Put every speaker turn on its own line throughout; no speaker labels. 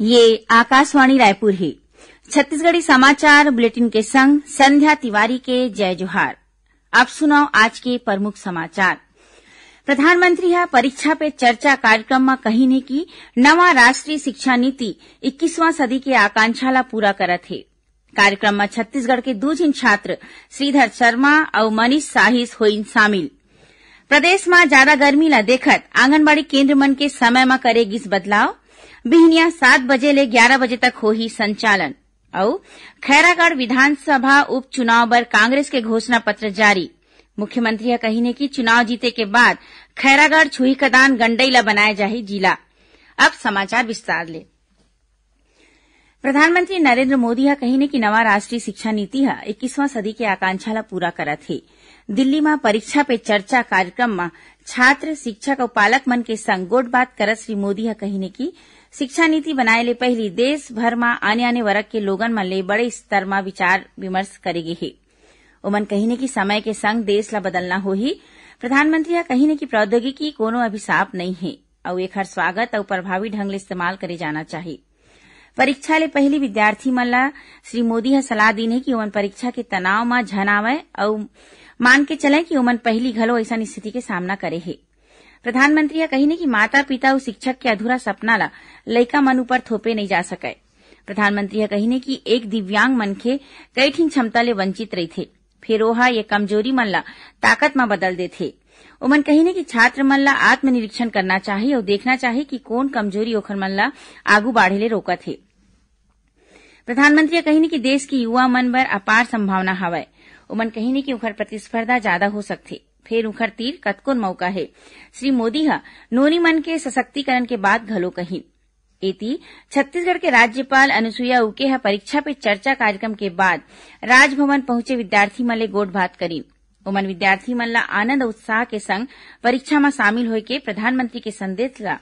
ये आकाशवाणी रायपुर है छत्तीसगढ़ी समाचार बुलेटिन के संग संध्या तिवारी के जय जोहार अब सुनाओ आज के प्रमुख समाचार प्रधानमंत्री है परीक्षा पे चर्चा कार्यक्रम में कहीने की नवा राष्ट्रीय शिक्षा नीति इक्कीसवां सदी के आकांक्षाला पूरा करत है कार्यक्रम में छत्तीसगढ़ के दो जिन छात्र श्रीधर शर्मा और मनीष साहिस होइन शामिल प्रदेश में ज्यादा गर्मी ला देखत आंगनबाड़ी केंद्र मन के समय में करेगी इस बदलाव बिहनिया सात बजे ले ग्यारह बजे तक हो ही संचालन और खैरागढ़ विधानसभा उपचुनाव पर कांग्रेस के घोषणा पत्र जारी मुख्यमंत्री ह की कि चुनाव जीते के बाद खैरागढ़ छुई कदान गंडईला बनाया जाही जिला अब समाचार विस्तार ले प्रधानमंत्री नरेन्द्र मोदी ह કહીને कि नवा राष्ट्रीय शिक्षा नीति है इक्कीसवां सदी के आकांक्षा ला पूरा करत दिल्ली में परीक्षा पे चर्चा कार्यक्रम में छात्र शिक्षक और पालक मन के संग गोट बात करत श्री मोदी ह कहिन कि शिक्षा नीति बनाए ले पहली देश भर में आने आने वर्ग के लोगन मन ले बड़े स्तर में विचार विमर्श करेगी है उमन ओमन की कि समय के संग देश ला बदलना ही प्रधानमंत्री ह कहिन कि प्रौद्योगिकी कोनो अभिशाप नहीं है और एक हर स्वागत और प्रभावी ढंग ले इस्तेमाल करे जाना चाहिए परीक्षा ले पहली विद्यार्थी मन श्री मोदी ह सलाह दीन है कि ओमन परीक्षा के तनाव में झन आवय और मान के चले कि ओमन पहली घलो ऐसा स्थिति के सामना करे है प्रधानमंत्री यह कही कि माता पिता और शिक्षक के अधूरा सपना ला लैका मन ऊपर थोपे नहीं जा सके प्रधानमंत्री यह कही कि एक दिव्यांग मनखे कई ठीक क्षमता ले वंचित रही थे फिर ओहा ये कमजोरी मन ला ताकत में बदल थे उमन कही कि छात्र मन ला आत्मनिरीक्षण करना चाहिए और देखना चाहिए कि कौन कमजोरी ओखर मन ला आगू बाढ़े ले रोका थे प्रधानमंत्री कहिनी कि देश की युवा मन पर अपार संभावना हवय उमन कहिनी कि उखर प्रतिस्पर्धा ज्यादा हो सकते फिर उखर तीर कतकोन मौका है श्री मोदी हा नोनी मन के सशक्तिकरण के बाद घलो कहीं एति छत्तीसगढ़ के राज्यपाल अनुसुईया उके हा परीक्षा पे चर्चा कार्यक्रम के बाद राजभवन पहुंचे विद्यार्थी मन ले भात करी उमन विद्यार्थी मन ला आनंद उत्साह के संग परीक्षा में शामिल होए के प्रधानमंत्री के संदेश ला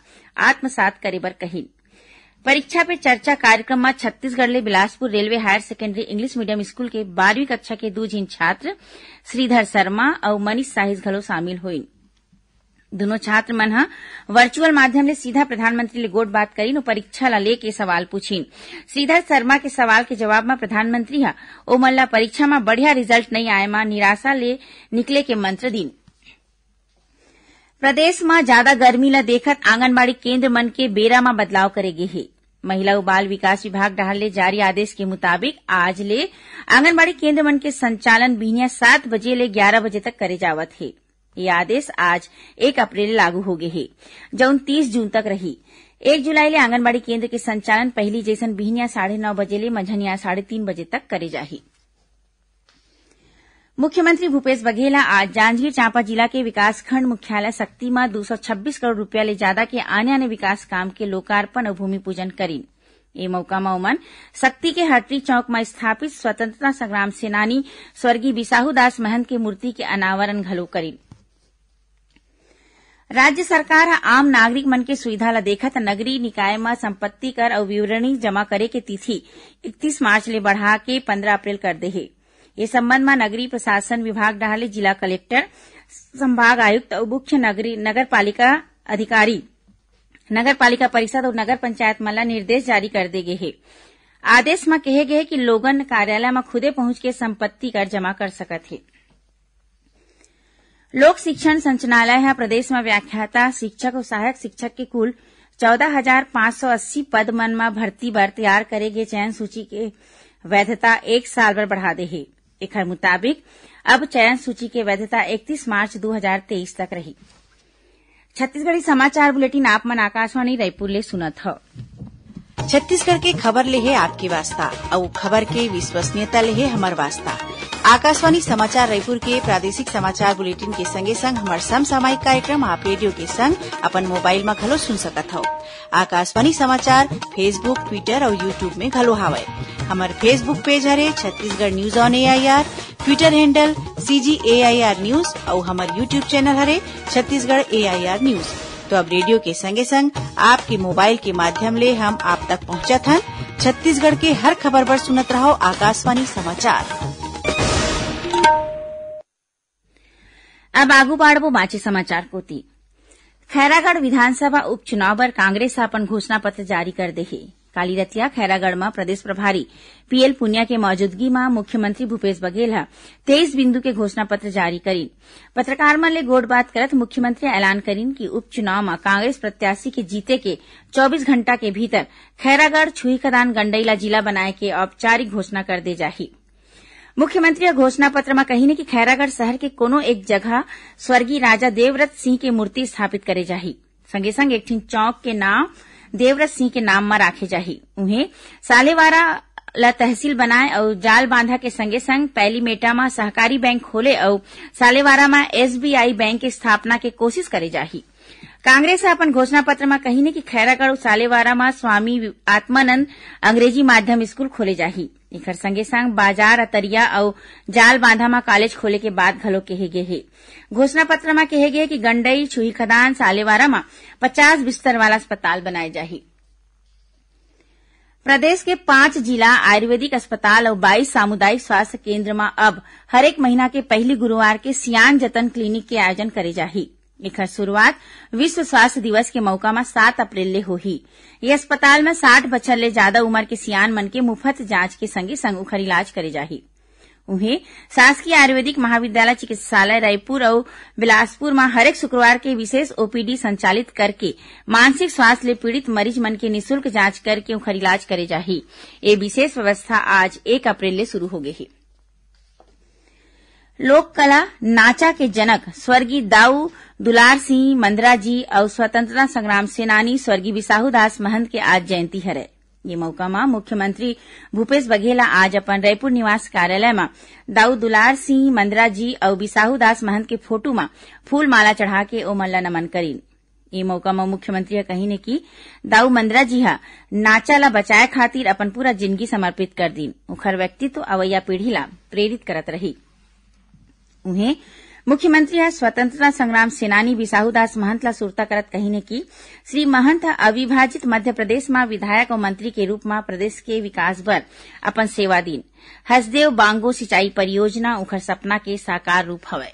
आत्मसात करे बर कहीं परीक्षा पे चर्चा कार्यक्रम में Chhattisgarh Bilaspur railway higher secondary English medium school के बारहवीं कक्षा के दो झिन छात्र श्रीधर शर्मा और मनीष साहिज घलो शामिल हुई दोनों छात्र मन वर्चुअल माध्यम ले सीधा प्रधानमंत्री ले गोट बात करी और परीक्षा ला लेके सवाल पूछी श्रीधर शर्मा के सवाल के जवाब में प्रधानमंत्री ओमल्ला परीक्षा में बढ़िया रिजल्ट नहीं आये मां निराशा ले निकले के मंत्र दिन प्रदेश में ज्यादा गर्मी ला देखत आंगनबाड़ी केंद्र मन के बेरा में बदलाव करेगी गे महिला बाल विकास विभाग ले जारी आदेश के मुताबिक आज ले आंगनबाड़ी केन्द्र मन के संचालन बिहनिया सात बजे ले ग्यारह बजे तक करे जावत है ये आदेश आज एक अप्रैल लागू हो गये है जौन तीस जून तक रही एक जुलाई ले आंगनबाड़ी केन्द्र के संचालन पहली जैसन बिहनिया साढ़े नौ बजे ले मंझनिया साढ़े तीन बजे तक करे जाही मुख्यमंत्री भूपेश बघेल आज जांजगीर चांपा जिला के विकासखंड मुख्यालय शक्ति में दो सौ छब्बीस करोड़ रूपया ले ज्यादा के आने आने विकास काम के लोकार्पण भूमि पूजन करी ए मौका म शक्ति सक्ति के हरती चौक में स्थापित स्वतंत्रता संग्राम सेनानी स्वर्गीय बिसाहू दास महंत की मूर्ति के अनावरण घलो करी राज्य सरकार आम नागरिक मन के सुविधा ल देखत नगरीय निकाय में संपत्ति कर और विवरणी जमा करे के तिथि इकतीस मार्च ले बढ़ा के पंद्रह अप्रैल कर दे है इस संबंध में નગરી प्रशासन विभाग डाले जिला कलेक्टर संभाग आयुक्त और मुख्य नगरी नगर पालिका अधिकारी नगर पालिका परिषद और नगर पंचायत मल्ला निर्देश जारी कर दिए गए हैं आदेश में कहे गए कि लोगन कार्यालय में खुदे पहुंच के संपत्ति कर जमा कर सकते है लोक शिक्षण संचालय है प्रदेश में व्याख्याता शिक्षक और सहायक शिक्षक के कुल चौदह हजार पांच सौ अस्सी पद मन में भर्ती बर तैयार करे गए चयन सूची के वैधता एक साल पर बढ़ा दे एकर मुताबिक अब चयन सूची की वैधता 31 मार्च 2023 तक रही छत्तीसगढ़ी समाचार बुलेटिन आप मन आकाशवाणी रायपुर ले सुनत हो छत्तीसगढ़ के खबर ले है आपके वास्ता और खबर के विश्वसनीयता ले है हमार वास्ता आकाशवाणी समाचार रायपुर के प्रादेशिक समाचार बुलेटिन के संगे संग हमार समसामयिक कार्यक्रम आप रेडियो के संग अपन मोबाइल में घलो सुन सकत हो आकाशवाणी समाचार फेसबुक ट्विटर और यूट्यूब में घलो हावय हमारे फेसबुक पेज हरे Chhattisgarh news on AIR Twitter handle CG AIR news और हमारे यूट्यूब चैनल हरे छत्तीसगढ़ एआईआर न्यूज तो अब रेडियो के संगे संग आपके मोबाइल के माध्यम ले हम आप तक पहुंचत था छत्तीसगढ़ के हर खबर पर सुनत रहो आकाशवाणी समाचार अब आगू बाढ़ माची समाचार कोती खैरागढ़ विधानसभा उपचुनाव पर कांग्रेस अपन घोषणा पत्र जारी कर दे कालीरतिया काली रतिया खैरागढ़ में प्रदेश प्रभारी पीएल पुनिया के मौजूदगी में मुख्यमंत्री भूपेश बघेल तेईस बिंदु के घोषणा पत्र जारी करी पत्रकार मन ले बात करत मुख्यमंत्री ऐलान करीन कि उपचुनाव में कांग्रेस प्रत्याशी के जीते के चौबीस घंटा के भीतर खैरागढ़ छुई खदान ल जिला बनाए के औपचारिक घोषणा कर दे जाही मुख्यमंत्रीए घोषणा पत्र में कहीने कि खैरागढ़ शहर के कोनो एक जगह स्वर्गीय राजा देवरत सिंह के मूर्ति स्थापित करे जाही संगे संग एक चौक के नाम देवरत सिंह के नाम में राखे जाही उन्हें सालेवारा ल तहसील बनाए और जाल बांधा के संगे संग पहली मेटा में सहकारी बैंक खोले और सालेवारा में एसबीआई बैंक की स्थापना के कोशिश करे जाही कांग्रेस अपन घोषणा पत्र ઘોષણાપત્રમાં कही कि खैरागढ़ सालेवारा में स्वामी आत्मानंद अंग्रेजी माध्यम स्कूल खोले जाही एकर संगे संग बाजार अतरिया जाल बांधा में कॉलेज खोले के बाद घलो कहे गये है घोषणा पत्र म कहे गये कि गंडई छुही खदान सालेवारा में पचास बिस्तर वाला अस्पताल बनाए जाही प्रदेश के पांच जिला आयुर्वेदिक अस्पताल और बाईस सामुदायिक स्वास्थ्य केन्द्र में अब हरेक महीना के पहली गुरूवार के सियान जतन क्लिनिक के आयोजन करे जाही એખર शुरूआत विश्व स्वास्थ्य दिवस के मौका में सात अप्रैल ले होही ये अस्पताल में साठ बच्चर ले ज्यादा उम्र के सियान मन के मुफ्त जांच के संगे संग उखर इलाज करे जाही उन्हें शासकीय आयुर्वेदिक महाविद्यालय चिकित्सालय रायपुर और बिलासपुर में हरेक शुक्रवार के विशेष ओपीडी संचालित करके मानसिक स्वास्थ्य ले पीड़ित मरीज मन के निःशुल्क जांच करके उखर इलाज करे जाही ये विशेष व्यवस्था आज एक अप्रैल ले शुरू हो गई है लोक कला नाचा के जनक स्वर्गीय दाऊ दुलार सिंह मंदरा जी और स्वतंत्रता संग्राम सेनानी स्वर्गीय बिसाहू दास महंत के आज जयंती हरे ये मौका में मुख्यमंत्री भूपेश बघेल आज अपन रायपुर निवास कार्यालय में दाऊ दुलार सिंह मंदरा जी और बिसाहू दास महंत के फोटो में फूल माला चढ़ा के ओमन ला नमन करी ये मौका में मुख्यमंत्री कही ने कि दाऊ मंदरा जी हा नाचा ला बचाए खातिर अपन पूरा जिंदगी समर्पित कर दी उखर व्यक्तित्व अवैया पीढ़ी ला प्रेरित करत रही उन्हें मुख्यमंत्री आज स्वतंत्रता संग्राम सेनानी बिसाहूदास करत कही ने की श्री महंत अविभाजित मध्यप्रदेश में विधायक और मंत्री के रूप में प्रदेश के विकास पर अपन सेवा दिन हसदेव बांगो सिंचाई परियोजना उखर सपना के साकार रूप हवे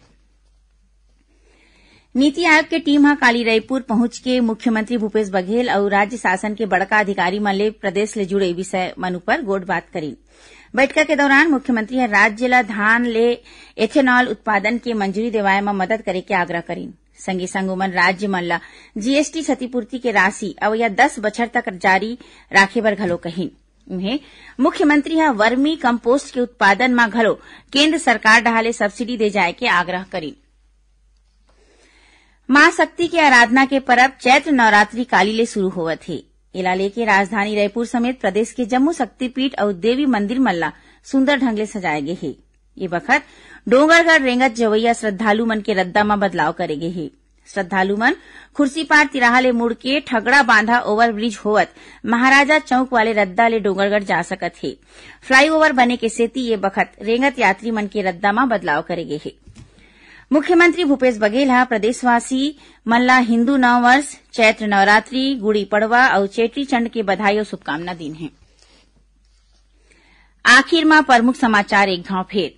नीति आयोग के टीम ह काली रायपुर पहुंच के मुख्यमंत्री भूपेश बघेल और राज्य शासन के बड़का अधिकारी मन ले प्रदेश ले जुड़े विषय मन पर गोट बात करी बैठक के दौरान मुख्यमंत्री राज्य ला धान ले एथेनॉल उत्पादन के मंजूरी देवाए में मदद करे के आग्रह करी संगे संग उमन राज्य मल्ला जीएसटी क्षतिपूर्ति के राशि अउ या दस बछर तक जारी राखे पर घलो कही उन्हें मुख्यमंत्री ह वर्मी कम्पोस्ट के उत्पादन में घलो केंद्र सरकार डहाले सब्सिडी दे जाए के आग्रह करी मां शक्ति के आराधना के पर्व चैत्र नवरात्रि काली ले शुरू होवत हे एला के राजधानी रायपुर समेत प्रदेश के जम्मू शक्तिपीठ और देवी मंदिर मल्ला सुंदर ढंग ले सजाए गे है ये बखत डोंगरगढ़ रेंगत जवैया श्रद्धालु मन के रद्दा में बदलाव करे गे है श्रद्धालु मन खुर्सीपार तिराहा ले मुड़ के ठगड़ा बांधा ओवर ब्रिज होवत महाराजा चौक वाले रद्दा ले डोंगरगढ़ जा सकत है फ्लाईओवर बने के सेती ये बखत रेंगत यात्री मन के रद्दा में बदलाव करे गे मुख्यमंत्री भूपेश बघेल हा प्रदेशवासी मन ला हिन्दू नववर्ष चैत्र नवरात्रि गुड़ी पड़वा अउ चेटीचंड के बधाई और शुभकामना दिन है आखिर म प्रमुख समाचार एक घाव फेर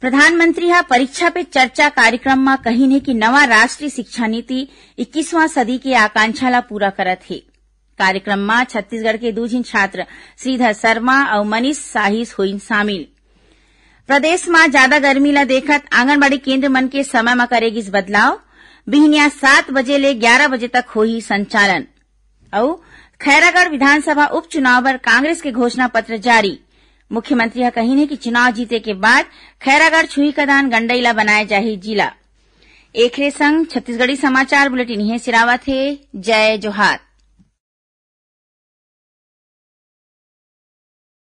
प्रधानमंत्री हा परीक्षा पे चर्चा कार्यक्रम में कही ने कि नवा राष्ट्रीय शिक्षा नीति इक्कीसवां सदी के आकांक्षा ला पूरा करत है कार्यक्रम में छत्तीसगढ़ के दूझिन छात्र श्रीधर शर्मा और मनीष साहिस हुई शामिल प्रदेश में ज्यादा गर्मी ला देखत आंगनबाड़ी केंद्र मन के समय में करेगी इस बदलाव बिहनिया सात बजे ले ग्यारह बजे तक हो ही संचालन औ खैरागढ़ विधानसभा उपचुनाव पर कांग्रेस के घोषणा पत्र जारी मुख्यमंत्री यह कही कि चुनाव जीते के बाद खैरागढ़ छुई छुईकदान गंडईला बनाया जाए जिला एक संग छत्तीसगढ़ी समाचार बुलेटिन है जय जोहार